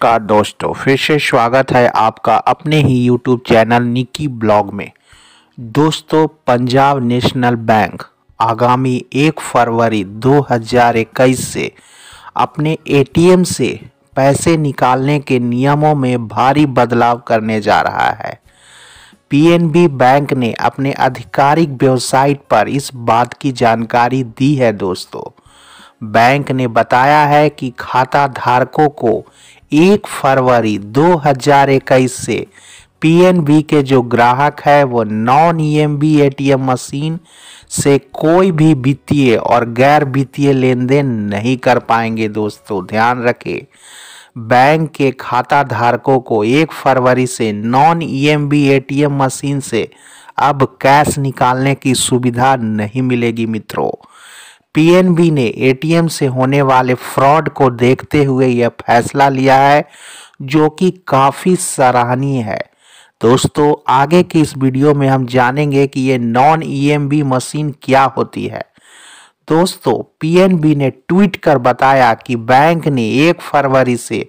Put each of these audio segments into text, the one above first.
नमस्कार दोस्तों फिर से स्वागत है आपका अपने ही यूट्यूब चैनल निकी ब्लॉग में दोस्तों पंजाब नेशनल बैंक आगामी 1 फरवरी 2021 से अपने एटीएम से पैसे निकालने के नियमों में भारी बदलाव करने जा रहा है पीएनबी बैंक ने अपने आधिकारिक वेबसाइट पर इस बात की जानकारी दी है दोस्तों बैंक ने बताया है कि खाता धारकों को एक फरवरी 2021 से पीएनबी के जो ग्राहक है वो नॉन ईएमबी एटीएम मशीन से कोई भी वित्तीय और गैर वित्तीय लेन देन नहीं कर पाएंगे दोस्तों ध्यान रखें बैंक के खाता धारकों को एक फरवरी से नॉन ईएमबी एटीएम मशीन से अब कैश निकालने की सुविधा नहीं मिलेगी मित्रों पीएनबी ने एटीएम से होने वाले फ्रॉड को देखते हुए यह फैसला लिया है जो कि काफ़ी सराहनीय है दोस्तों आगे की इस वीडियो में हम जानेंगे कि ये नॉन ईएमबी मशीन क्या होती है दोस्तों पीएनबी ने ट्वीट कर बताया कि बैंक ने एक फरवरी से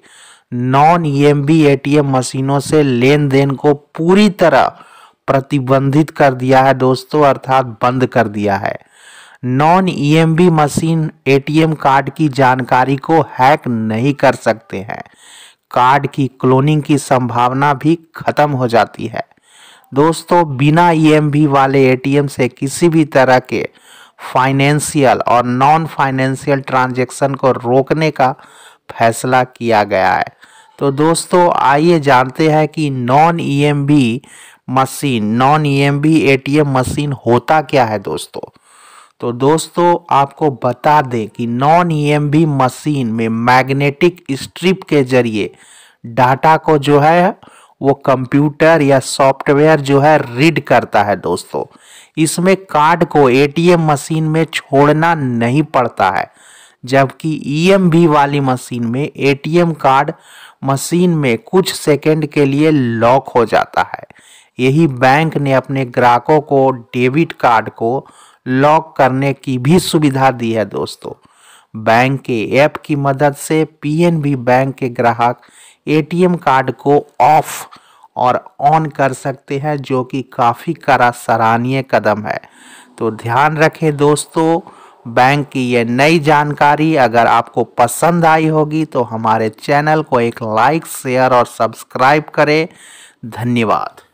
नॉन ईएमबी एटीएम मशीनों से लेन देन को पूरी तरह प्रतिबंधित कर दिया है दोस्तों अर्थात बंद कर दिया है non EMB e machine ATM card की जानकारी को हैक नहीं कर सकते हैं कार्ड की क्लोनिंग की संभावना भी खत्म हो जाती है दोस्तों बिना ईएमबी e वाले एटीएम से किसी भी तरह के फाइनेंशियल और नॉन फाइनेंशियल ट्रांजैक्शन को रोकने का फैसला किया गया है तो दोस्तों आइए जानते हैं कि non EMB e machine non EMV ATM machine होता क्या है दोस्तों तो दोस्तों आपको बता दें कि नॉन ईएमबी e मशीन में मैग्नेटिक स्ट्रिप के जरिए डाटा को जो है वो कंप्यूटर या सॉफ्टवेयर जो है रीड करता है दोस्तों इसमें कार्ड को एटीएम मशीन में छोड़ना नहीं पड़ता है जबकि ईएमबी e वाली मशीन में एटीएम कार्ड मशीन में कुछ सेकंड के लिए लॉक हो जाता है यही बैंक ने अपने ग्राहकों को डेबिट कार्ड को लॉक करने की भी सुविधा दी है दोस्तों बैंक के ऐप की मदद से पीएनबी बैंक के ग्राहक एटीएम कार्ड को ऑफ और ऑन कर सकते हैं जो कि काफ़ी करा सराहनीय कदम है तो ध्यान रखें दोस्तों बैंक की ये नई जानकारी अगर आपको पसंद आई होगी तो हमारे चैनल को एक लाइक शेयर और सब्सक्राइब करें धन्यवाद